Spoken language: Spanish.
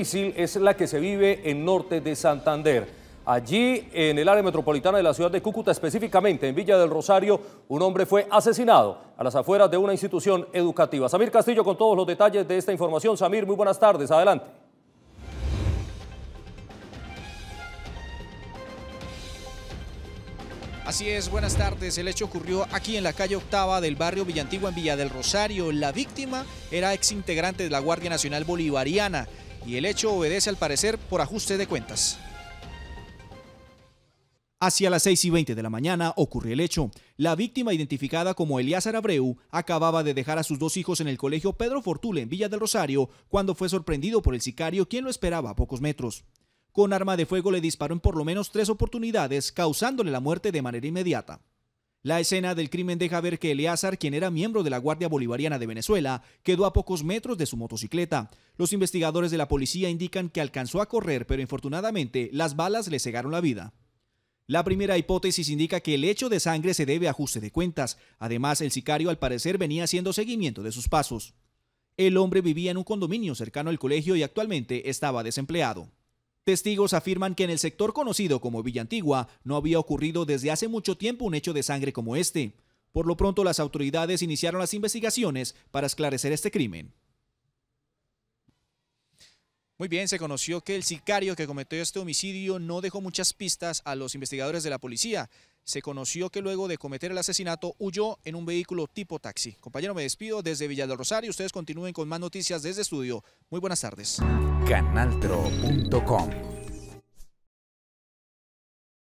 difícil es la que se vive en norte de Santander. Allí, en el área metropolitana de la ciudad de Cúcuta, específicamente en Villa del Rosario, un hombre fue asesinado a las afueras de una institución educativa. Samir Castillo con todos los detalles de esta información. Samir, muy buenas tardes. Adelante. Así es, buenas tardes. El hecho ocurrió aquí en la calle octava del barrio Villantigua en Villa del Rosario. La víctima era exintegrante de la Guardia Nacional Bolivariana y el hecho obedece al parecer por ajuste de cuentas. Hacia las 6 y 20 de la mañana ocurrió el hecho. La víctima, identificada como Eliázar Abreu, acababa de dejar a sus dos hijos en el colegio Pedro Fortule en Villa del Rosario cuando fue sorprendido por el sicario quien lo esperaba a pocos metros. Con arma de fuego le disparó en por lo menos tres oportunidades, causándole la muerte de manera inmediata. La escena del crimen deja ver que Eleazar, quien era miembro de la Guardia Bolivariana de Venezuela, quedó a pocos metros de su motocicleta. Los investigadores de la policía indican que alcanzó a correr, pero infortunadamente las balas le cegaron la vida. La primera hipótesis indica que el hecho de sangre se debe a ajuste de cuentas. Además, el sicario al parecer venía haciendo seguimiento de sus pasos. El hombre vivía en un condominio cercano al colegio y actualmente estaba desempleado. Testigos afirman que en el sector conocido como Villa Antigua no había ocurrido desde hace mucho tiempo un hecho de sangre como este. Por lo pronto, las autoridades iniciaron las investigaciones para esclarecer este crimen. Muy bien, se conoció que el sicario que cometió este homicidio no dejó muchas pistas a los investigadores de la policía. Se conoció que luego de cometer el asesinato huyó en un vehículo tipo taxi. Compañero, me despido desde Villa del Rosario. Ustedes continúen con más noticias desde estudio. Muy buenas tardes. Canaltro.com